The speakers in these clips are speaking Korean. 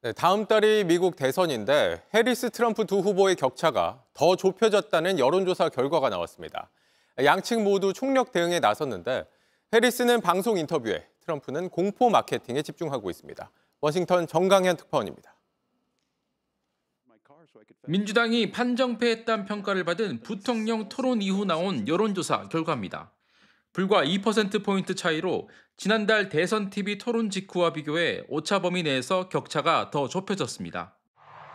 네, 다음 달이 미국 대선인데 해리스 트럼프 두 후보의 격차가 더 좁혀졌다는 여론조사 결과가 나왔습니다. 양측 모두 총력 대응에 나섰는데 해리스는 방송 인터뷰에 트럼프는 공포 마케팅에 집중하고 있습니다. 워싱턴 정강현 특파원입니다. 민주당이 판정패했다는 평가를 받은 부통령 토론 이후 나온 여론조사 결과입니다. 불과 2%포인트 차이로 지난달 대선 TV 토론 직후와 비교해 오차 범위 내에서 격차가 더 좁혀졌습니다.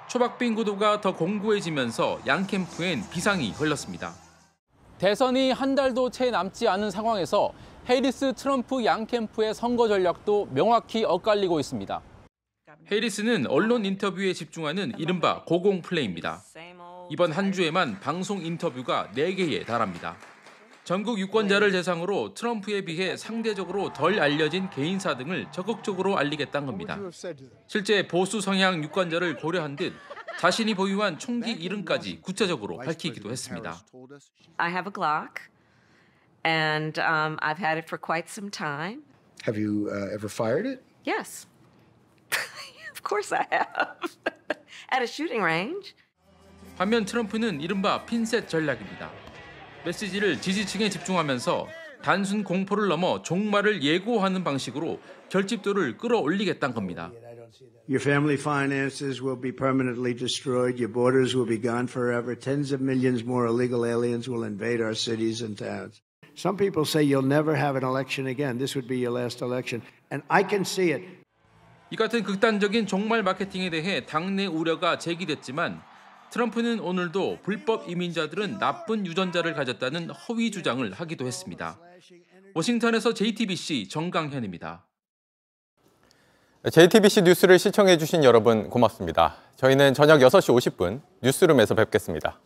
초박빙 구도가 더 공고해지면서 양 캠프엔 비상이 걸렸습니다. 대선이 한 달도 채 남지 않은 상황에서 헤리스 트럼프 양 캠프의 선거 전략도 명확히 엇갈리고 있습니다. 헤리스는 언론 인터뷰에 집중하는 이른바 고공 플레이입니다. 이번 한 주에만 방송 인터뷰가 4개에 달합니다. 전국 유권자를 대상으로 트럼프에 비해 상대적으로 덜 알려진 개인사 등을 적극적으로 알리겠다는 겁니다. 실제 보수 성향 유권자를 고려한 듯 자신이 보유한 총기 이름까지 구체적으로 밝히기도 했습니다. I have a Glock and um, I've had it for quite some time. Have you uh, ever fired it? Yes. of course I have. At a shooting range. 반면 트럼프는 이른바 핀셋 전략입니다. 메시지를 지지층에 집중하면서 단순 공포를 넘어 종말을 예고하는 방식으로 결집도를 끌어올리겠다는 겁니다. Your family finances will be permanently destroyed. Your borders will be gone forever. Tens of millions more illegal aliens will invade our cities and towns. Some people say you'll never have an election again. This would be your last election. And I can see it. 이 같은 극단적인 종말 마케팅에 대해 당내 우려가 제기됐지만 트럼프는 오늘도 불법 이민자들은 나쁜 유전자를 가졌다는 허위 주장을 하기도 했습니다. 워싱턴에서 JTBC 정강현입니다. JTBC 뉴스를 시청해 주신 여러분 고맙습니다. 저희는 저녁 6시 50분 뉴스룸에서 뵙겠습니다.